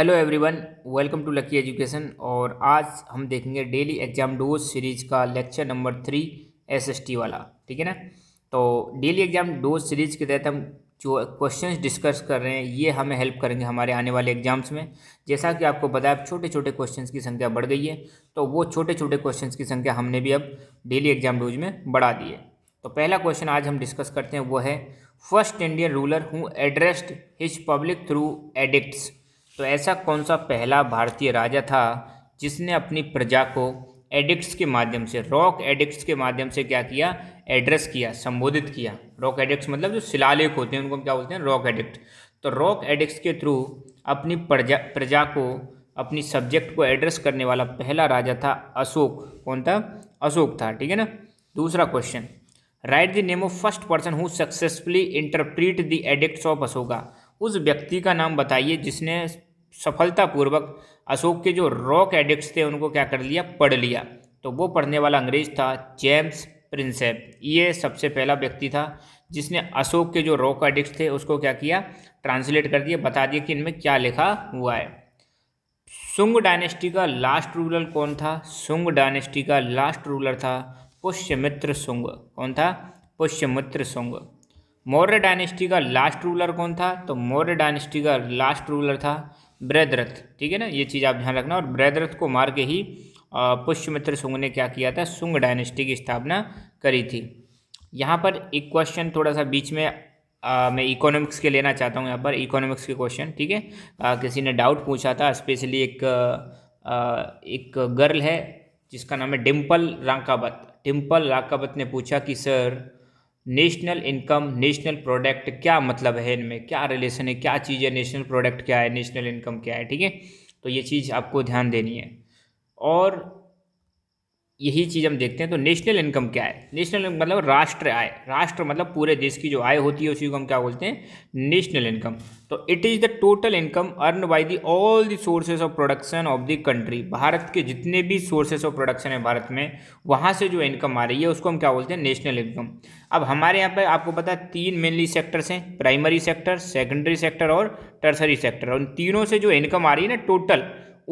hello everyone welcome to Lucky Education और आज हम देखेंगे डेली एग्जाम डोज सीरीज का लेक्चर नंबर थ्री एसएसटी वाला ठीक है ना तो डेली एग्जाम डोज सीरीज के तहत हम जो क्वेश्चंस डिस्कस कर रहे हैं ये हमें हेल्प करेंगे हमारे आने वाले एग्जाम्स में जैसा कि आपको बताया छोटे छोटे क्वेश्चन की संख्या बढ़ गई है तो वो छोटे छोटे क्वेश्चन की संख्या हमने भी अब डेली एग्जाम डोज में बढ़ा दी है तो पहला क्वेश्चन आज हम डिस्कस करते हैं वो है first Indian ruler who addressed his public through edicts तो ऐसा कौन सा पहला भारतीय राजा था जिसने अपनी प्रजा को एडिक्ट्स के माध्यम से रॉक एडिक्ट्स के माध्यम से क्या किया एड्रेस किया संबोधित किया रॉक एडिक्ट्स मतलब जो शिलालेख होते हैं उनको हम क्या बोलते हैं रॉक एडिक्ट तो रॉक एडिक्ट्स के थ्रू अपनी प्रजा प्रजा को अपनी सब्जेक्ट को एड्रेस करने वाला पहला राजा था अशोक कौन था अशोक था ठीक है ना दूसरा question right the name of first person who successfully interpret the edict of Ashoka उस व्यक्ति का नाम बताइए जिसने सफलतापूर्वक अशोक के जो रॉक एडिक्ट थे उनको क्या कर लिया पढ़ लिया तो वो पढ़ने वाला अंग्रेज था जेम्स प्रिंसेप ये सबसे पहला व्यक्ति था जिसने अशोक के जो रॉक एडिक्ट थे उसको क्या किया ट्रांसलेट कर दिया बता दिया कि इनमें क्या लिखा हुआ है सुंग डायनेस्टी का लास्ट रूलर कौन था सुंग डायनेस्टी का लास्ट रूलर था पुष्यमित्र सुंग कौन था पुष्यमित्र सुंग मौर्य डायनेस्टी का लास्ट रूलर कौन था तो मौर्य डायनेस्टी का लास्ट रूलर था ब्रैदरथ ठीक है ना ये चीज़ आप ध्यान रखना और ब्रैदरथ को मार के ही पुष्यमित्र सुंग ने क्या किया था सुंग डायनेस्टी की स्थापना करी थी यहाँ पर एक क्वेश्चन थोड़ा सा बीच में आ, मैं इकोनॉमिक्स के लेना चाहता हूँ यहाँ पर इकोनॉमिक्स के क्वेश्चन ठीक है किसी ने डाउट पूछा था स्पेशली एक आ, एक गर्ल है जिसका नाम है डिम्पल राकाबत डिम्पल राकावत ने पूछा कि sir national income national product क्या मतलब है इनमें क्या रिलेशन है क्या चीज़ है नेशनल प्रोडक्ट क्या है नेशनल इनकम क्या है ठीक है तो ये चीज़ आपको ध्यान देनी है और यही चीज़ हम देखते हैं तो नेशनल इनकम क्या है नेशनल मतलब राष्ट्र आय राष्ट्र मतलब पूरे देश की जो आय होती है उसी को हम क्या बोलते हैं नेशनल इनकम तो it is the total income earn by the all the sources of production of the country Bharat के जितने भी सोर्सेज ऑफ प्रोडक्शन है भारत में वहाँ से जो इनकम आ रही है उसको हम क्या बोलते हैं नेशनल इनकम अब हमारे यहाँ पर आपको पता है तीन मेनली सेक्टर्स हैं प्राइमरी सेक्टर सेकेंडरी सेक्टर और टर्सरी सेक्टर उन तीनों से जो इनकम आ रही है ना टोटल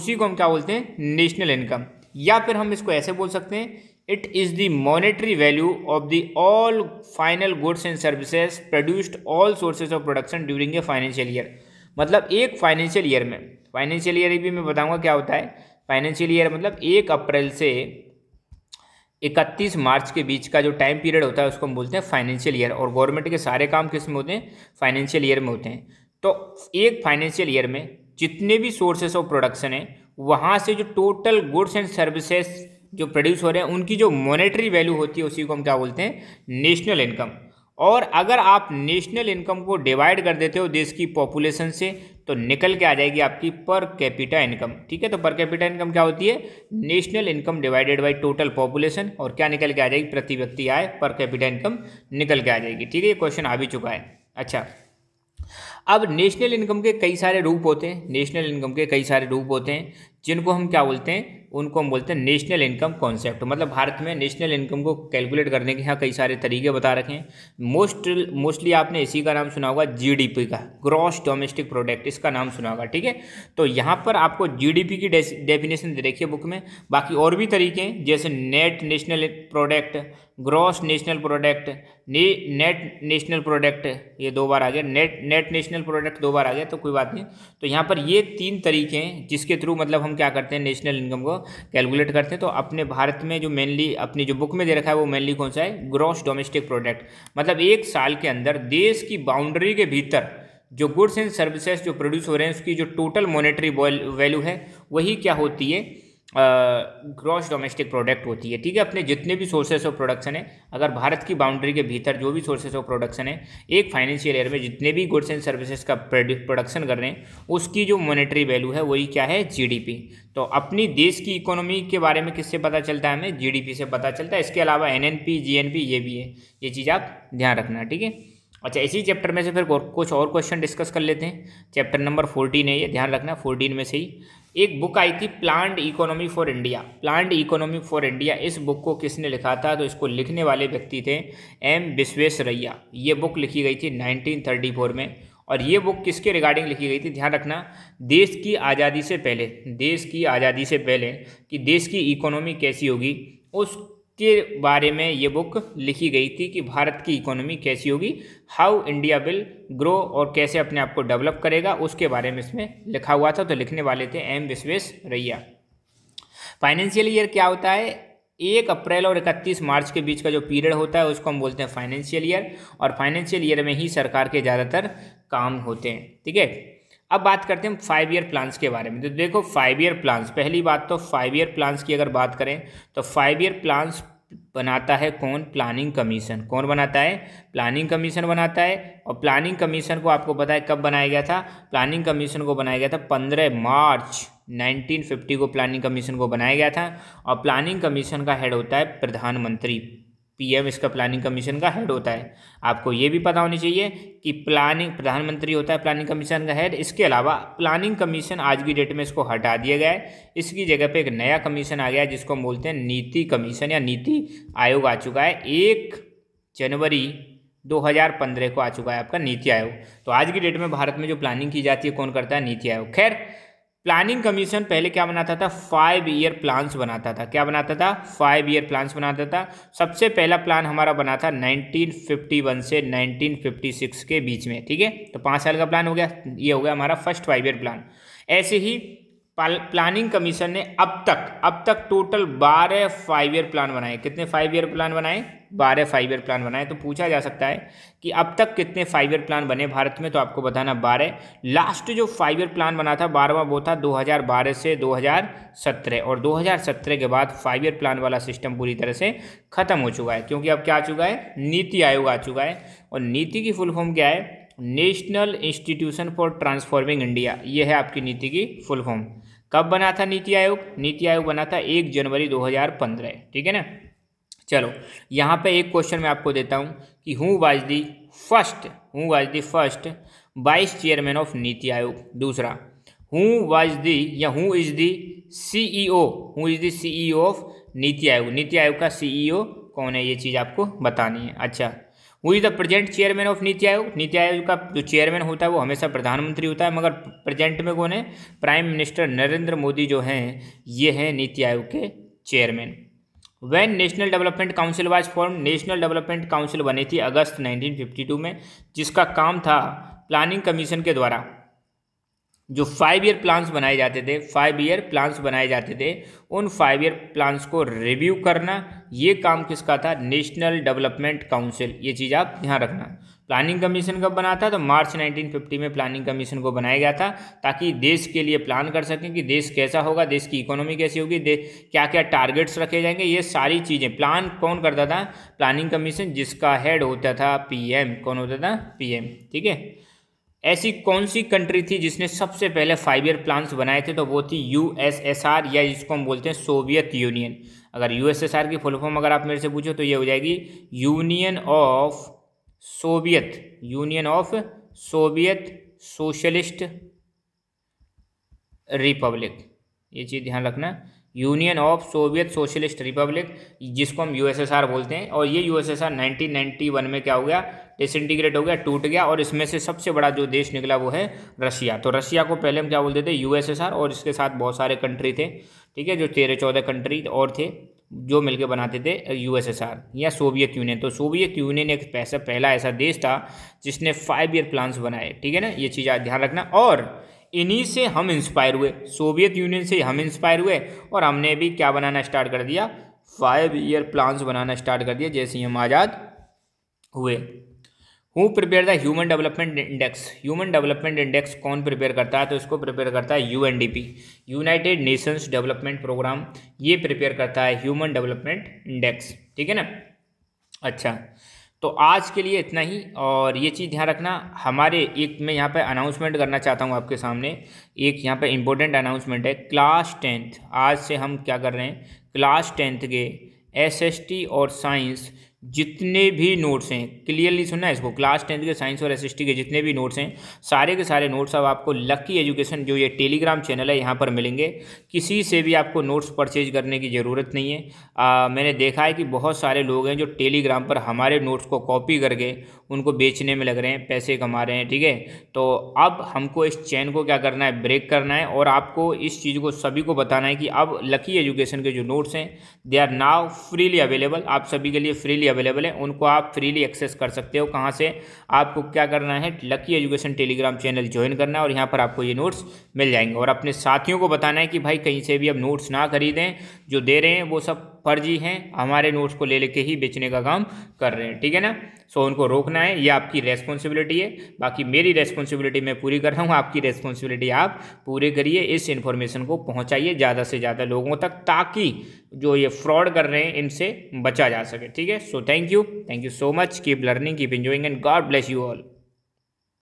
उसी को हम क्या बोलते हैं नेशनल इनकम या फिर हम इसको ऐसे बोल सकते हैं it is the monetary value of the all final goods and services produced all sources of production during a financial year मतलब एक फाइनेंशियल ईयर में फाइनेंशियल ईयर भी मैं बताऊंगा क्या होता है फाइनेंशियल ईयर मतलब एक अप्रैल से इकतीस मार्च के बीच का जो टाइम पीरियड होता है उसको हम बोलते हैं फाइनेंशियल ईयर और गवर्नमेंट के सारे काम किस में होते हैं फाइनेंशियल ईयर में होते हैं तो एक फाइनेंशियल ईयर में जितने भी सोर्सेस ऑफ प्रोडक्शन है वहाँ से जो टोटल गुड्स एंड सर्विसेज जो प्रोड्यूस हो रहे हैं उनकी जो मॉनेटरी वैल्यू होती है उसी को हम क्या बोलते हैं नेशनल इनकम और अगर आप नेशनल इनकम को डिवाइड कर देते हो देश की पॉपुलेशन से तो निकल के आ जाएगी आपकी पर कैपिटा इनकम ठीक है तो पर कैपिटा इनकम क्या होती है national income divided by total population और क्या निकल के आ जाएगी प्रति व्यक्ति आय पर कैपिटा इनकम निकल के आ जाएगी ठीक है ये क्वेश्चन आ भी चुका है अच्छा अब नेशनल इनकम के कई सारे रूप होते हैं नेशनल इनकम के कई सारे रूप होते हैं जिनको हम क्या बोलते हैं उनको हम बोलते हैं नेशनल इनकम कॉन्सेप्ट मतलब भारत में नेशनल इनकम को कैलकुलेट करने के यहाँ कई सारे तरीके बता रखे हैं मोस्ट मोस्टली आपने इसी का नाम सुना होगा जीडीपी का ग्रॉस डोमेस्टिक प्रोडक्ट इसका नाम सुना होगा ठीक है तो यहाँ पर आपको जीडीपी की डेफिनेशन दे रखी है बुक में बाकी और भी तरीके हैं जैसे net national product gross national product ने, नेट नेशनल प्रोडक्ट ये दो बार आ गया नेट नेट नेशनल प्रोडक्ट दो बार आ गया तो कोई बात नहीं तो यहाँ पर ये तीन तरीके हैं जिसके थ्रू मतलब हम हम क्या करते हैं नेशनल इनकम को कैलकुलेट करते हैं तो अपने भारत में जो मेनली अपनी जो बुक में दे रखा है वो मेनली कौन सा है ग्रॉस डोमेस्टिक प्रोडक्ट मतलब एक साल के अंदर देश की बाउंड्री के भीतर जो गुड्स एंड सर्विसेज जो प्रोड्यूस हो रहे हैं उसकी जो टोटल मॉनेटरी वैल्यू है वही क्या होती है ग्रॉस डोमेस्टिक प्रोडक्ट होती है ठीक है अपने जितने भी सोर्सेस ऑफ प्रोडक्शन है अगर भारत की बाउंड्री के भीतर जो भी सोर्सेस ऑफ प्रोडक्शन है एक फाइनेंशियल ईयर में जितने भी गुड्स एंड सर्विसेज का प्रोडक्शन कर रहे हैं उसकी जो मॉनेटरी वैल्यू है वही क्या है जीडीपी तो अपनी देश की इकोनॉमी के बारे में किससे पता चलता है हमें जी से पता चलता है इसके अलावा एन एन ये भी है ये चीज़ आप ध्यान रखना ठीक है अच्छा इसी चैप्टर में से फिर कुछ और क्वेश्चन डिस्कस कर लेते हैं चैप्टर नंबर फोर्टीन है ये ध्यान रखना फोर्टीन में से ही एक बुक आई थी plant economy for India planned economy for India इस बुक को किसने लिखा था तो इसको लिखने वाले व्यक्ति थे एम विश्वेश्वरैया ये बुक लिखी गई थी 1934 में और ये बुक किसके रिगार्डिंग लिखी गई थी ध्यान रखना देश की आज़ादी से पहले देश की आज़ादी से पहले कि देश की इकोनॉमी कैसी होगी उस के बारे में ये बुक लिखी गई थी कि भारत की इकोनॉमी कैसी होगी हाउ इंडिया विल ग्रो और कैसे अपने आप को डेवलप करेगा उसके बारे में इसमें लिखा हुआ था तो लिखने वाले थे एम विश्वेश रैया फाइनेंशियल ईयर क्या होता है एक अप्रैल और इकतीस मार्च के बीच का जो पीरियड होता है उसको हम बोलते हैं फाइनेंशियल ईयर और फाइनेंशियल ईयर में ही सरकार के ज़्यादातर काम होते हैं ठीक है अब बात करते हैं फाइव ईयर प्लान्स के बारे में तो देखो फाइव ईयर प्लान्स पहली बात तो फाइव ईयर प्लान्स की अगर बात करें तो फाइव ईयर प्लान्स बनाता है कौन प्लानिंग कमीशन कौन बनाता है प्लानिंग कमीशन बनाता है और प्लानिंग कमीशन को आपको पता है कब बनाया गया था प्लानिंग कमीशन को बनाया गया था पंद्रह मार्च 1950 को प्लानिंग कमीशन को बनाया गया था और प्लानिंग कमीशन का हेड होता है प्रधानमंत्री पीएम इसका प्लानिंग कमीशन का हेड होता है आपको ये भी पता होनी चाहिए कि प्लानिंग प्रधानमंत्री होता है प्लानिंग कमीशन का हेड इसके अलावा प्लानिंग कमीशन आज की डेट में इसको हटा दिया गया है इसकी जगह पे एक नया कमीशन आ गया है जिसको हम बोलते हैं नीति कमीशन या नीति आयोग आ चुका है एक जनवरी 2015 को आ चुका है आपका नीति आयोग तो आज की डेट में भारत में जो प्लानिंग की जाती है कौन करता है नीति आयोग खैर प्लानिंग कमीशन पहले क्या बनाता था फाइव ईयर प्लान्स बनाता था क्या बनाता था फाइव ईयर प्लान्स बनाता था सबसे पहला प्लान हमारा बना था 1951 से 1956 के बीच में ठीक है तो पाँच साल का प्लान हो गया ये हो गया हमारा फर्स्ट फाइव ईयर प्लान ऐसे ही प्लानिंग कमीशन ने अब तक अब तक टोटल बारह फाइव ईयर प्लान बनाए कितने फाइव ईयर प्लान बनाए बारह फाइव ईयर प्लान बनाए तो पूछा जा सकता है कि अब तक कितने फाइव ईयर प्लान बने भारत में तो आपको बताना बारह लास्ट जो फाइव ईयर प्लान बना था बारहवा वो था 2012 से 2017 और 2017 के बाद फाइव ईयर प्लान वाला सिस्टम पूरी तरह से खत्म हो चुका है क्योंकि अब क्या आ चुका है नीति आयोग आ चुका है और नीति की फुल फॉर्म क्या है national institution for transforming India ये है आपकी नीति की फुल फॉर्म कब बना था नीति आयोग नीति आयोग बना था एक जनवरी 2015 ठीक है ना चलो यहाँ पे एक क्वेश्चन मैं आपको देता हूँ कि who was the first who was the first vice chairman of NITI Aayog दूसरा हूँ वाज दी या who is the C O who is the C CEO of NITI Aayog नीति आयोग का ओ e कौन है ये चीज़ आपको बतानी है अच्छा who is the present chairman of NITI Aayog नीति आयोग का जो चेयरमैन होता है वो हमेशा प्रधानमंत्री होता है मगर प्रेजेंट में कौन है प्राइम मिनिस्टर नरेंद्र मोदी जो हैं ये हैं नीति आयोग के chairman when national development council was form national development council बनी थी अगस्त 1952 में जिसका काम था प्लानिंग कमीशन के द्वारा जो फाइव ईयर प्लान्स बनाए जाते थे फाइव ईयर प्लान्स बनाए जाते थे उन फाइव ईयर प्लान्स को रिव्यू करना ये काम किसका था नेशनल डेवलपमेंट काउंसिल ये चीज़ आप ध्यान रखना प्लानिंग कमीशन कब बना था तो मार्च 1950 में प्लानिंग कमीशन को बनाया गया था ताकि देश के लिए प्लान कर सकें कि देश कैसा होगा देश की इकोनॉमी कैसी होगी क्या क्या टारगेट्स रखे जाएंगे ये सारी चीज़ें प्लान कौन करता था प्लानिंग कमीशन जिसका हेड होता था पी कौन होता था पी ठीक है ऐसी कौन सी कंट्री थी जिसने सबसे पहले फाइव ईयर प्लान्स बनाए थे तो वो थी यूएसएसआर या जिसको हम बोलते हैं सोवियत यूनियन अगर यूएसएसआर की फुल फॉर्म अगर आप मेरे से पूछो तो ये हो जाएगी Union of Soviet Union of Soviet Socialist Republic ये चीज़ ध्यान रखना Union of Soviet Socialist Republic जिसको हम यूएसएसआर बोलते हैं और ये यूएसएसआर 1991 में क्या हो गया डिसइंटीग्रेट हो गया टूट गया और इसमें से सबसे बड़ा जो देश निकला वो है रशिया तो रशिया को पहले हम क्या बोलते थे यूएसएसआर और इसके साथ बहुत सारे कंट्री थे ठीक है जो तेरह चौदह कंट्री और थे जो मिलकर बनाते थे यूएसएसआर या सोवियत यूनियन तो सोवियत यूनियन एक पैसा पहला ऐसा देश था जिसने फाइव ईयर प्लान्स बनाए ठीक है ना ये चीज़ ध्यान रखना और इन्हीं से हम इंस्पायर हुए सोवियत यूनियन से हम इंस्पायर हुए और हमने भी क्या बनाना स्टार्ट कर दिया फाइव ईयर प्लान्स बनाना स्टार्ट कर दिया जैसे ही हम आज़ाद हुए who prepare the human development index human development index कौन प्रिपेयर करता है तो इसको प्रिपेयर करता है U United Nations development programme ये प्रिपेयर करता है ह्यूमन डेवलपमेंट इंडेक्स ठीक है ना अच्छा तो आज के लिए इतना ही और ये चीज़ ध्यान रखना हमारे एक मैं यहाँ पर अनाउंसमेंट करना चाहता हूँ आपके सामने एक यहाँ पर इम्पोर्टेंट अनाउंसमेंट है क्लास टेंथ आज से हम क्या कर रहे हैं क्लास टेंथ के एस और साइंस जितने भी नोट्स हैं क्लियरली सुनना है इसको क्लास टेंथ के साइंस और एसएसटी के जितने भी नोट्स हैं सारे के सारे नोट्स अब आपको लकी एजुकेशन जो ये टेलीग्राम चैनल है यहाँ पर मिलेंगे किसी से भी आपको नोट्स परचेज करने की ज़रूरत नहीं है आ, मैंने देखा है कि बहुत सारे लोग हैं जो टेलीग्राम पर हमारे नोट्स को कॉपी करके उनको बेचने में लग रहे हैं पैसे कमा रहे हैं ठीक है तो अब हमको इस चैन को क्या करना है ब्रेक करना है और आपको इस चीज़ को सभी को बताना है कि अब लकी एजुकेशन के जो नोट्स हैं they are now freely available आप सभी के लिए फ्रीली अवेलेबल है उनको आप फ्रीली एक्सेस कर सकते हो कहाँ से आपको क्या करना है Lucky Education Telegram channel join करना है और यहाँ पर आपको ये नोट्स मिल जाएंगे और अपने साथियों को बताना है कि भाई कहीं से भी अब नोट्स ना खरीदें जो दे रहे हैं वो सब फर्जी हैं हमारे नोट्स को ले लेके ही बेचने का काम कर रहे हैं ठीक है ना सो उनको रोकना है ये आपकी रेस्पॉन्सिबिलिटी है बाकी मेरी रेस्पॉन्सिबिलिटी मैं पूरी कर रहा हूँ आपकी रेस्पॉन्सिबिलिटी आप पूरे करिए इस इन्फॉर्मेशन को पहुँचाइए ज़्यादा से ज़्यादा लोगों तक ताकि जो ये फ्रॉड कर रहे हैं इनसे बचा जा सके ठीक है so thank you thank you so much keep learning keep enjoying and God bless you all